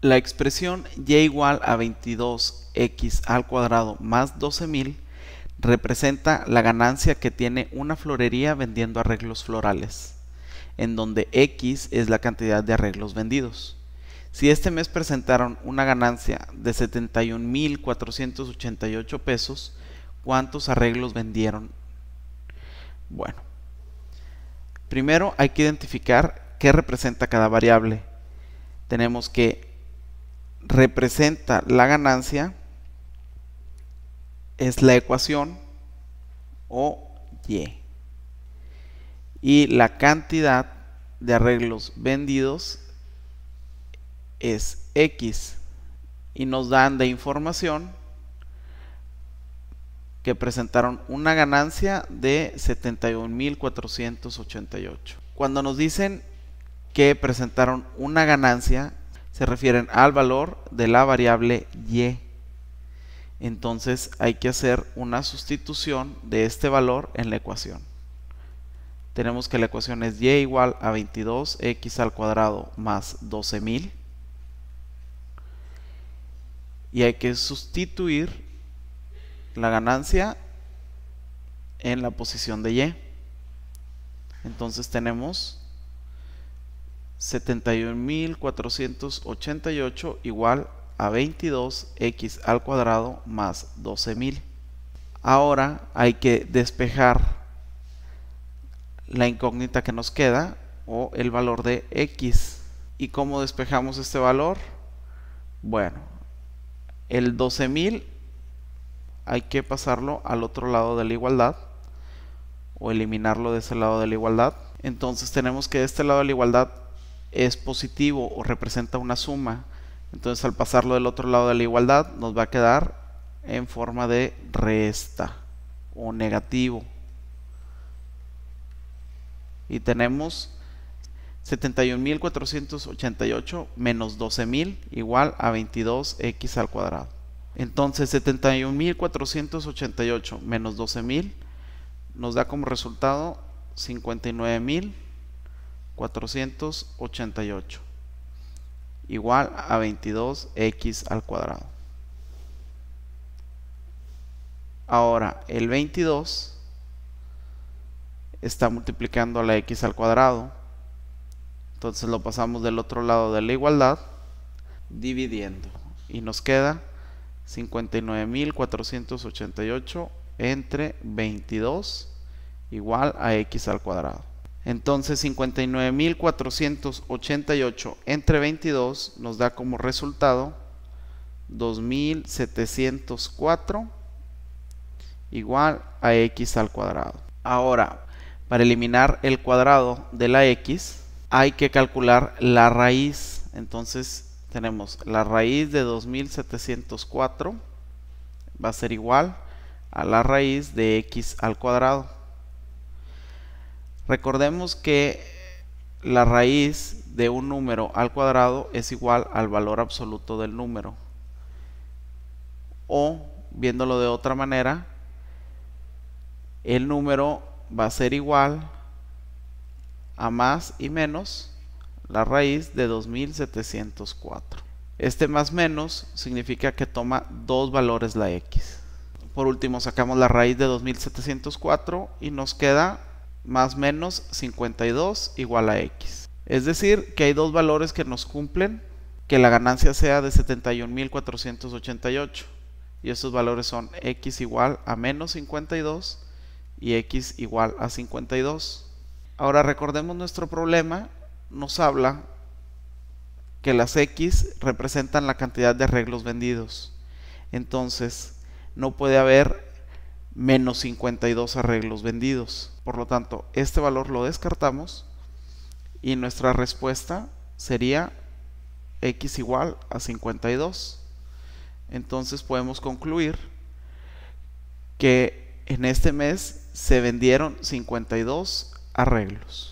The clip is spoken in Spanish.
La expresión y e igual a 22x al cuadrado más 12.000 representa la ganancia que tiene una florería vendiendo arreglos florales, en donde x es la cantidad de arreglos vendidos. Si este mes presentaron una ganancia de 71.488 pesos, ¿cuántos arreglos vendieron? Bueno, primero hay que identificar qué representa cada variable. Tenemos que representa la ganancia es la ecuación o Y. Y la cantidad de arreglos vendidos es X. Y nos dan de información que presentaron una ganancia de 71.488. Cuando nos dicen que presentaron una ganancia, se refieren al valor de la variable y. Entonces hay que hacer una sustitución de este valor en la ecuación. Tenemos que la ecuación es y igual a 22x al cuadrado más 12.000. Y hay que sustituir la ganancia en la posición de y. Entonces tenemos 71.488 igual a 22x al cuadrado más 12.000. Ahora hay que despejar la incógnita que nos queda o el valor de x. ¿Y cómo despejamos este valor? Bueno, el 12.000 hay que pasarlo al otro lado de la igualdad o eliminarlo de ese lado de la igualdad. Entonces tenemos que de este lado de la igualdad es positivo o representa una suma, entonces al pasarlo del otro lado de la igualdad nos va a quedar en forma de resta o negativo. Y tenemos 71.488 menos 12.000 igual a 22x al cuadrado. Entonces 71.488 menos 12.000 nos da como resultado 59.000 488 igual a 22x al cuadrado. Ahora, el 22 está multiplicando a la x al cuadrado. Entonces lo pasamos del otro lado de la igualdad dividiendo. Y nos queda 59.488 entre 22 igual a x al cuadrado. Entonces 59.488 entre 22 nos da como resultado 2.704 igual a x al cuadrado. Ahora, para eliminar el cuadrado de la x, hay que calcular la raíz. Entonces tenemos la raíz de 2704 va a ser igual a la raíz de x al cuadrado. Recordemos que la raíz de un número al cuadrado es igual al valor absoluto del número. O, viéndolo de otra manera, el número va a ser igual a más y menos la raíz de 2704. Este más menos significa que toma dos valores la x. Por último sacamos la raíz de 2704 y nos queda más menos 52 igual a x. Es decir, que hay dos valores que nos cumplen que la ganancia sea de 71.488. Y estos valores son x igual a menos 52 y x igual a 52. Ahora recordemos nuestro problema, nos habla que las x representan la cantidad de arreglos vendidos. Entonces, no puede haber menos 52 arreglos vendidos. Por lo tanto, este valor lo descartamos y nuestra respuesta sería x igual a 52. Entonces podemos concluir que en este mes se vendieron 52 arreglos.